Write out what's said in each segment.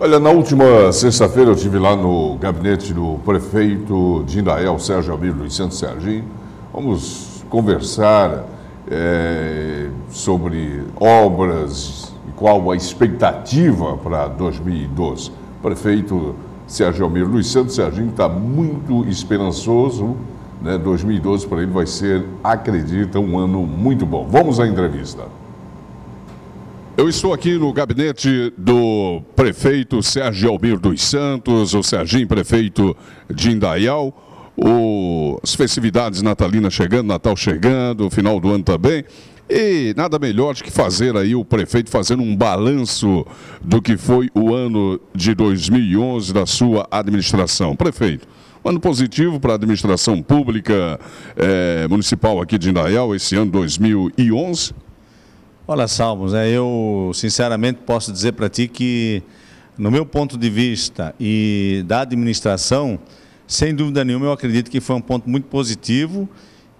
Olha, na última sexta-feira eu estive lá no gabinete do prefeito de Indael, Sérgio Almir Luiz Santos Serginho. Vamos conversar é, sobre obras e qual a expectativa para 2012. O prefeito Sérgio Almir Luiz Santos Serginho está muito esperançoso. Né? 2012 para ele vai ser, acredita, um ano muito bom. Vamos à entrevista. Eu estou aqui no gabinete do prefeito Sérgio Almir dos Santos, o Serginho prefeito de Indaial. O, as festividades natalinas chegando, Natal chegando, final do ano também. E nada melhor do que fazer aí o prefeito fazendo um balanço do que foi o ano de 2011 da sua administração. Prefeito, um ano positivo para a administração pública é, municipal aqui de Indaial esse ano 2011? Olha, Salmos, né, eu sinceramente posso dizer para ti que, no meu ponto de vista e da administração, sem dúvida nenhuma, eu acredito que foi um ponto muito positivo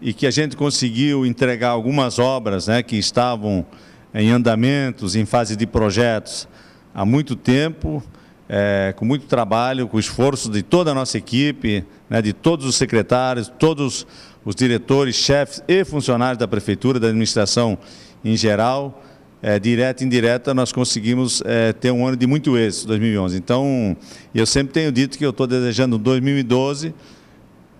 e que a gente conseguiu entregar algumas obras né, que estavam em andamentos, em fase de projetos, há muito tempo, é, com muito trabalho, com esforço de toda a nossa equipe, né, de todos os secretários, todos os diretores, chefes e funcionários da Prefeitura, da administração em geral, é, direta e indireta, nós conseguimos é, ter um ano de muito êxito, 2011. Então, eu sempre tenho dito que eu estou desejando 2012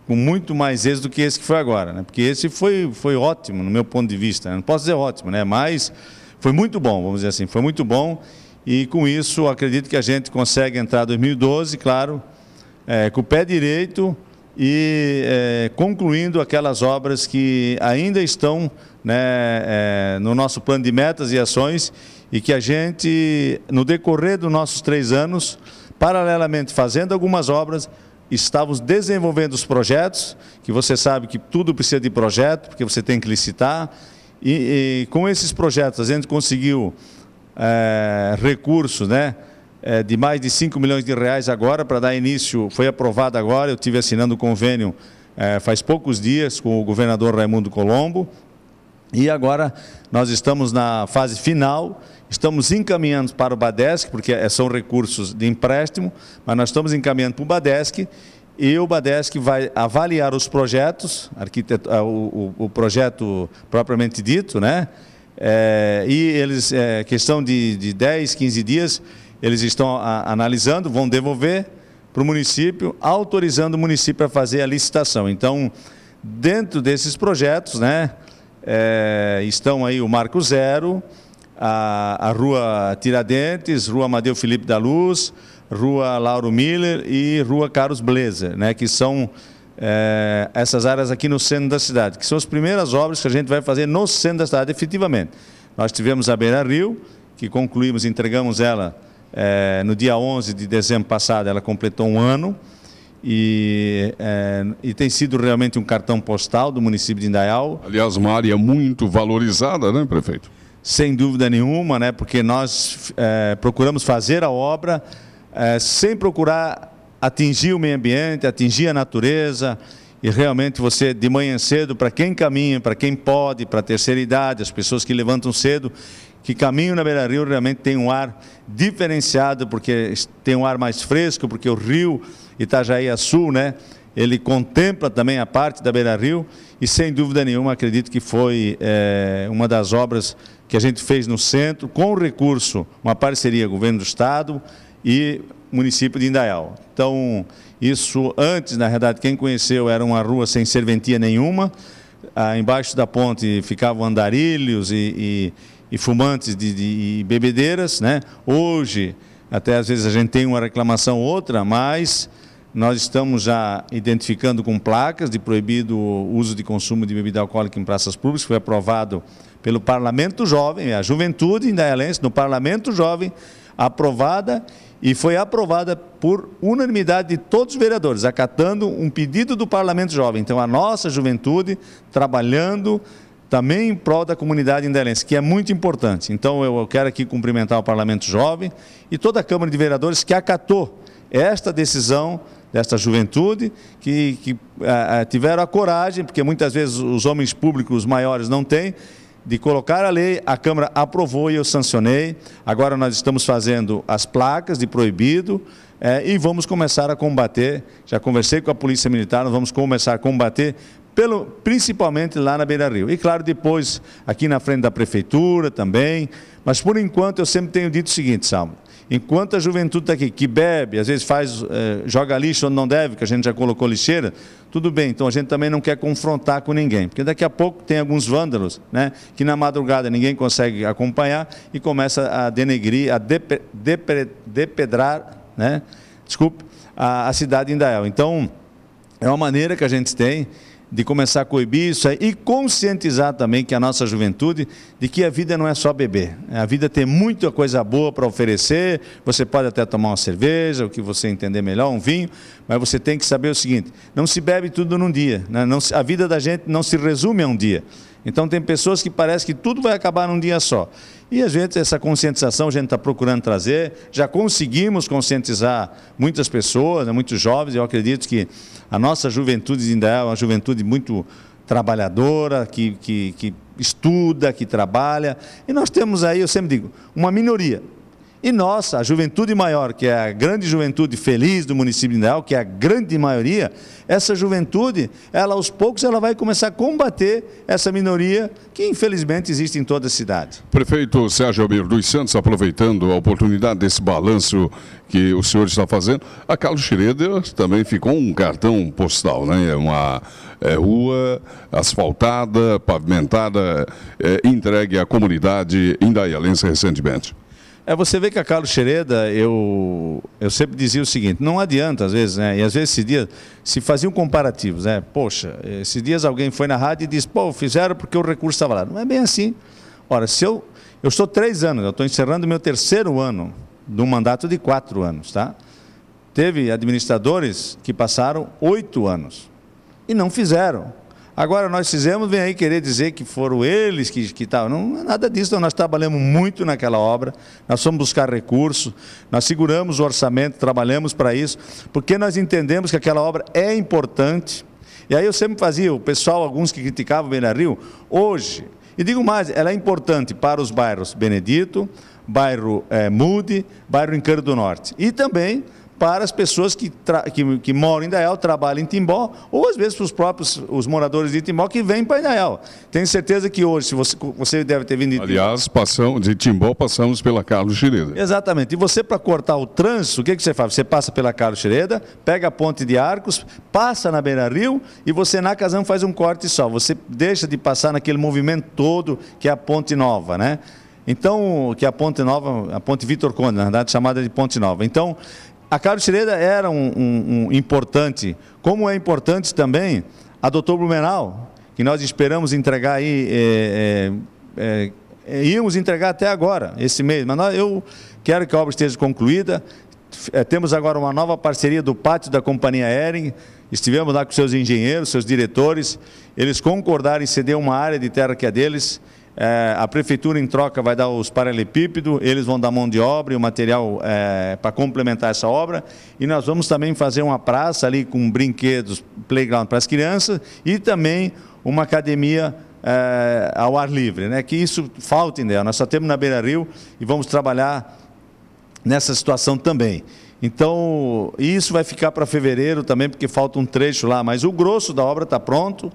com muito mais êxito do que esse que foi agora, né? porque esse foi, foi ótimo, no meu ponto de vista. Né? Não posso dizer ótimo, né? mas foi muito bom, vamos dizer assim, foi muito bom. E com isso, acredito que a gente consegue entrar 2012, claro, é, com o pé direito e é, concluindo aquelas obras que ainda estão né, é, no nosso plano de metas e ações e que a gente, no decorrer dos nossos três anos, paralelamente fazendo algumas obras, estávamos desenvolvendo os projetos, que você sabe que tudo precisa de projeto, porque você tem que licitar, e, e com esses projetos a gente conseguiu é, recursos, né? É, de mais de 5 milhões de reais agora para dar início, foi aprovado agora, eu tive assinando o convênio é, faz poucos dias com o governador Raimundo Colombo, e agora nós estamos na fase final, estamos encaminhando para o Badesc, porque é, são recursos de empréstimo, mas nós estamos encaminhando para o Badesc e o Badesc vai avaliar os projetos, ah, o, o, o projeto propriamente dito, né? É, e eles, é, questão de, de 10, 15 dias, eles estão a, analisando, vão devolver para o município, autorizando o município a fazer a licitação. Então, dentro desses projetos, né? É, estão aí o Marco Zero, a, a Rua Tiradentes, Rua Amadeu Felipe da Luz, Rua Lauro Miller e Rua Carlos Blazer, né, que são é, essas áreas aqui no centro da cidade, que são as primeiras obras que a gente vai fazer no centro da cidade, efetivamente. Nós tivemos a Beira Rio, que concluímos, entregamos ela é, no dia 11 de dezembro passado, ela completou um ano. E, é, e, tem sido realmente um cartão postal do município de Indaial. Aliás, uma área muito valorizada, né, prefeito? Sem dúvida nenhuma, né, porque nós é, procuramos fazer a obra é, sem procurar atingir o meio ambiente, atingir a natureza. E realmente você, de manhã cedo, para quem caminha, para quem pode, para a terceira idade, as pessoas que levantam cedo, que caminho na beira-rio realmente tem um ar diferenciado, porque tem um ar mais fresco, porque o rio Itajaí Sul, né, ele contempla também a parte da beira-rio e, sem dúvida nenhuma, acredito que foi é, uma das obras que a gente fez no centro, com o recurso, uma parceria governo do Estado e município de Indaial. Então, isso antes, na realidade, quem conheceu era uma rua sem serventia nenhuma, ah, embaixo da ponte ficavam andarilhos e, e, e fumantes de, de bebedeiras. Né? Hoje, até às vezes a gente tem uma reclamação outra, mas nós estamos já identificando com placas de proibido uso de consumo de bebida alcoólica em praças públicas, foi aprovado pelo Parlamento Jovem, a juventude indaialense, no Parlamento Jovem, aprovada e foi aprovada por unanimidade de todos os vereadores, acatando um pedido do Parlamento Jovem. Então, a nossa juventude trabalhando também em prol da comunidade indelense, que é muito importante. Então eu quero aqui cumprimentar o Parlamento Jovem e toda a Câmara de Vereadores que acatou esta decisão desta juventude, que, que eh, eh, tiveram a coragem, porque muitas vezes os homens públicos maiores não têm, de colocar a lei, a Câmara aprovou e eu sancionei. Agora nós estamos fazendo as placas de proibido é, e vamos começar a combater. Já conversei com a Polícia Militar, nós vamos começar a combater pelo, principalmente lá na Beira Rio. E claro, depois aqui na frente da prefeitura também. Mas por enquanto eu sempre tenho dito o seguinte, Salmo. Enquanto a juventude está aqui, que bebe, às vezes faz, eh, joga lixo onde não deve, que a gente já colocou lixeira, tudo bem. Então a gente também não quer confrontar com ninguém, porque daqui a pouco tem alguns vândalos, né, que na madrugada ninguém consegue acompanhar e começa a denegrir, a depe, depe, depedrar, né, desculpe, a, a cidade de Indael. Então é uma maneira que a gente tem de começar a coibir isso aí, e conscientizar também que a nossa juventude de que a vida não é só beber. A vida tem muita coisa boa para oferecer. Você pode até tomar uma cerveja, o que você entender melhor, um vinho, mas você tem que saber o seguinte: não se bebe tudo num dia. Né? Não, a vida da gente não se resume a um dia. Então tem pessoas que parece que tudo vai acabar num dia só. E a gente, essa conscientização a gente está procurando trazer, já conseguimos conscientizar muitas pessoas, né, muitos jovens, eu acredito que a nossa juventude ainda é uma juventude muito trabalhadora, que, que, que estuda, que trabalha, e nós temos aí, eu sempre digo, uma minoria, e nossa, a juventude maior, que é a grande juventude feliz do município de Indaial, que é a grande maioria, essa juventude, ela aos poucos ela vai começar a combater essa minoria que infelizmente existe em toda a cidade. Prefeito Sérgio Almeida dos Santos, aproveitando a oportunidade desse balanço que o senhor está fazendo, a Carlos Schroeder também ficou um cartão postal, né? É uma é, rua asfaltada, pavimentada, é, entregue à comunidade indaialense recentemente. É, você vê que a Carlos Xereda, eu, eu sempre dizia o seguinte, não adianta às vezes, né? E às vezes esses dias se faziam comparativos, né? Poxa, esses dias alguém foi na rádio e disse, pô, fizeram porque o recurso estava lá. Não é bem assim. Ora, se eu, eu estou três anos, eu estou encerrando meu terceiro ano de um mandato de quatro anos, tá? Teve administradores que passaram oito anos e não fizeram. Agora, nós fizemos, vem aí querer dizer que foram eles que, que tal. Tá, não é nada disso, então nós trabalhamos muito naquela obra, nós fomos buscar recursos, nós seguramos o orçamento, trabalhamos para isso, porque nós entendemos que aquela obra é importante. E aí eu sempre fazia, o pessoal, alguns que criticavam Rio, hoje, e digo mais, ela é importante para os bairros Benedito, bairro é, Mude, bairro Encanto do Norte. E também para as pessoas que, que, que, moram em Indaial, trabalham em Timbó, ou às vezes para os próprios os moradores de Timbó que vêm para Indaial. Tenho certeza que hoje, se você, você deve ter vindo... Aliás, passamos, de Timbó passamos pela Carlos Xereda. Exatamente. E você, para cortar o trânsito, o que, que você faz? Você passa pela Carlos Xereda, pega a ponte de Arcos, passa na beira-rio e você na Casam faz um corte só. Você deixa de passar naquele movimento todo que é a ponte nova, né? Então, que é a Ponte Nova, a Ponte Vitor Conde, na verdade, chamada de Ponte Nova. Então, a Carlos Tireira era um, um, um importante, como é importante também a doutor Blumenau, que nós esperamos entregar aí, é, é, é, é íamos entregar até agora, esse mês, mas nós, eu quero que a obra esteja concluída. É, temos agora uma nova parceria do pátio da Companhia Ering, estivemos lá com seus engenheiros, seus diretores, eles concordaram em ceder uma área de terra que é deles, é, a prefeitura, em troca, vai dar os paralelepípedos, eles vão dar mão de obra e o material é, para complementar essa obra. E nós vamos também fazer uma praça ali com brinquedos, playground para as crianças e também uma academia é, ao ar livre. Né? Que isso falta em Nós só temos na Beira Rio e vamos trabalhar nessa situação também. Então, isso vai ficar para fevereiro também, porque falta um trecho lá, mas o grosso da obra está pronto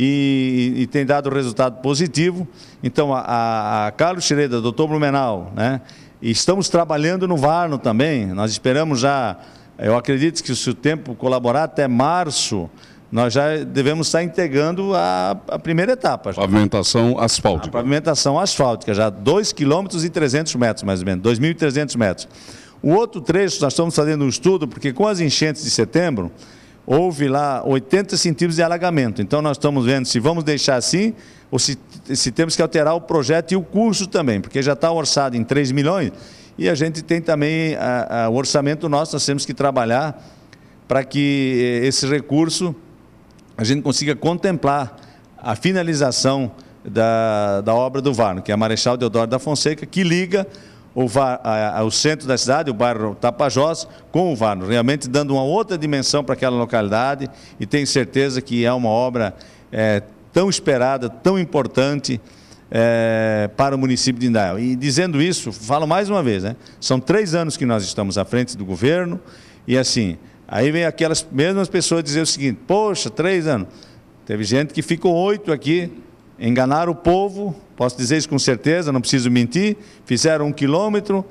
e, e, tem dado resultado positivo. Então, a, a Carlos Schroeder, doutor Blumenau, né? E estamos trabalhando no Varno também. Nós esperamos já, eu acredito que se o tempo colaborar até março, nós já devemos estar integrando a, a primeira etapa. Pavimentação asfáltica. A pavimentação asfáltica, já 2 km e 300 metros, mais ou menos, 2.300 metros. O outro trecho, nós estamos fazendo um estudo, porque com as enchentes de setembro, houve lá 80 centímetros de alagamento. Então nós estamos vendo se vamos deixar assim ou se, se temos que alterar o projeto e o curso também, porque já está orçado em 3 milhões e a gente tem também a, a, o orçamento nosso, nós temos que trabalhar para que eh, esse recurso a gente consiga contemplar a finalização da, da obra do Varno, que é a Marechal Deodoro da Fonseca, que liga o VAR, a, a, o centro da cidade, o bairro Tapajós, com o VAR, realmente dando uma outra dimensão para aquela localidade e tenho certeza que é uma obra é, tão esperada, tão importante é, para o município de Indaial. E dizendo isso, falo mais uma vez, né? são três anos que nós estamos à frente do governo e assim, aí vem aquelas mesmas pessoas dizer o seguinte, poxa, três anos, teve gente que ficou oito aqui, enganaram o povo posso dizer isso com certeza, não preciso mentir, fizeram um quilômetro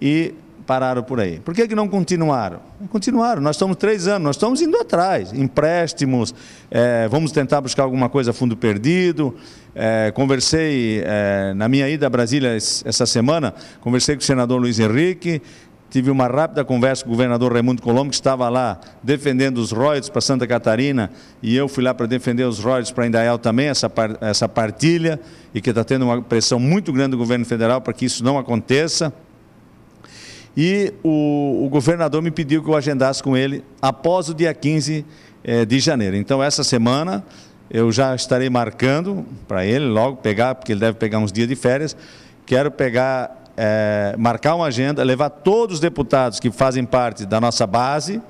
e pararam por aí. Por que, que não continuaram? Não continuaram, nós estamos três anos, nós estamos indo atrás, empréstimos, é, vamos tentar buscar alguma coisa a fundo perdido. É, conversei é, na minha ida a Brasília essa semana, conversei com o senador Luiz Henrique, Tive uma rápida conversa com o governador Raimundo Colombo, que estava lá defendendo os royalties para Santa Catarina, e eu fui lá para defender os royalties para Indaial também, essa, par, essa partilha, e que está tendo uma pressão muito grande do governo federal para que isso não aconteça. E o, o governador me pediu que eu agendasse com ele após o dia 15 eh, de janeiro. Então, essa semana, eu já estarei marcando para ele logo pegar, porque ele deve pegar uns dias de férias. Quero pegar é, marcar uma agenda, levar todos os deputados que fazem parte da nossa base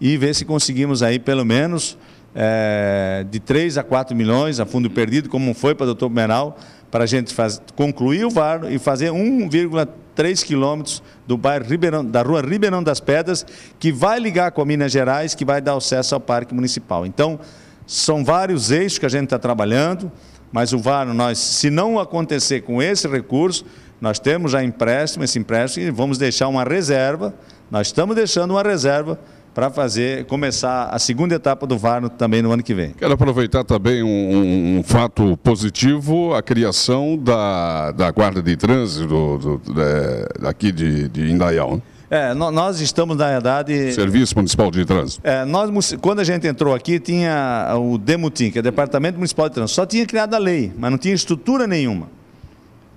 e ver se conseguimos aí pelo menos é, de 3 a 4 milhões a fundo perdido, como foi para o doutor Menal, para a gente faz, concluir o VAR e fazer 1,3 quilômetros do bairro Ribeirão, da rua Ribeirão das Pedras, que vai ligar com a Minas Gerais, que vai dar acesso ao Parque Municipal. Então, são vários eixos que a gente está trabalhando, mas o VAR, nós, se não acontecer com esse recurso, nós temos já empréstimo, esse empréstimo, e vamos deixar uma reserva, nós estamos deixando uma reserva para fazer começar a segunda etapa do VAR também no ano que vem. Quero aproveitar também um, um fato positivo, a criação da, da Guarda de Trânsito do, do, é, aqui de, de Indaial. Né? É, nós estamos, na verdade... Serviço Municipal de Trânsito. É, nós, quando a gente entrou aqui, tinha o DEMUTIM, que é o Departamento Municipal de Trânsito. Só tinha criado a lei, mas não tinha estrutura nenhuma.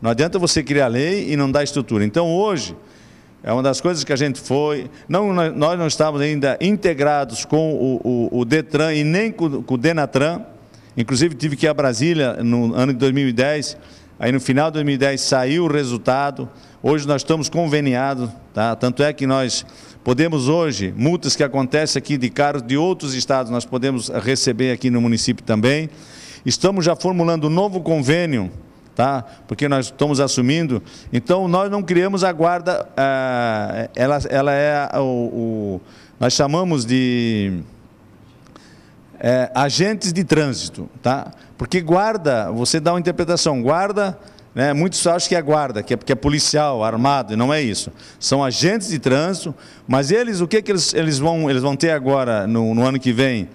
Não adianta você criar lei e não dar estrutura. Então, hoje, é uma das coisas que a gente foi. Não, nós não estávamos ainda integrados com o, o, o Detran e nem com, com, o Denatran. Inclusive, tive que ir a Brasília no ano de 2010. Aí, no final de 2010, saiu o resultado. Hoje, nós estamos conveniados. Tá? Tanto é que nós podemos, hoje, multas que acontecem aqui de carros de outros estados, nós podemos receber aqui no município também. Estamos já formulando um novo convênio tá? porque nós estamos assumindo. Então, nós não criamos a guarda, ah, ela, ela é o, o, nós chamamos de é, agentes de trânsito, tá? porque guarda, você dá uma interpretação, guarda, né, muitos acham que é guarda, que é, que é policial, armado, e não é isso. São agentes de trânsito, mas eles, o que, que eles, eles, vão, eles vão ter agora, no, no ano que vem?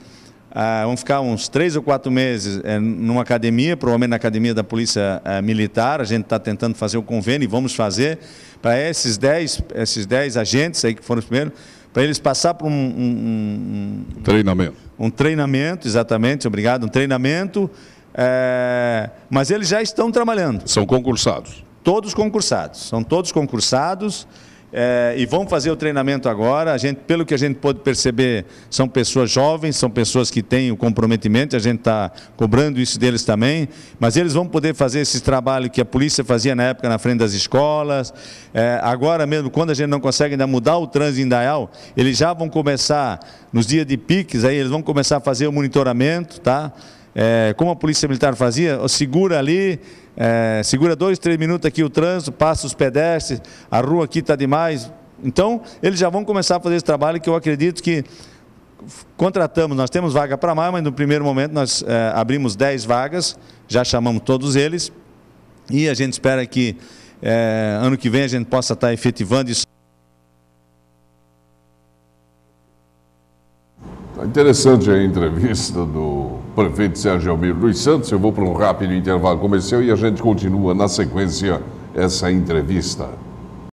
ah, ficar uns três ou quatro meses é, numa academia, provavelmente na academia da Polícia é, Militar. A gente está tentando fazer o convênio e vamos fazer para esses dez, esses dez agentes aí que foram os primeiros, para eles passar por um, um, um treinamento. Um, um treinamento, exatamente, obrigado, um treinamento. É, mas eles já estão trabalhando. São concursados. Todos concursados. São todos concursados. É, e vão fazer o treinamento agora. A gente, pelo que a gente pôde perceber, são pessoas jovens, são pessoas que têm o comprometimento, a gente está cobrando isso deles também, mas eles vão poder fazer esse trabalho que a polícia fazia na época na frente das escolas. É, agora mesmo, quando a gente não consegue ainda mudar o trânsito em Dayal, eles já vão começar, nos dias de piques, aí eles vão começar a fazer o monitoramento, tá? é, como a polícia militar fazia, segura ali, é, segura dois, três minutos aqui o trânsito, passa os pedestres, a rua aqui está demais. Então, eles já vão começar a fazer esse trabalho que eu acredito que contratamos, nós temos vaga para mais, mas no primeiro momento nós é, abrimos 10 vagas, já chamamos todos eles, e a gente espera que é, ano que vem a gente possa estar tá efetivando isso. Tá interessante a entrevista do prefeito Sérgio Almir dos Santos. Eu vou para um rápido intervalo comercial e a gente continua na sequência essa entrevista.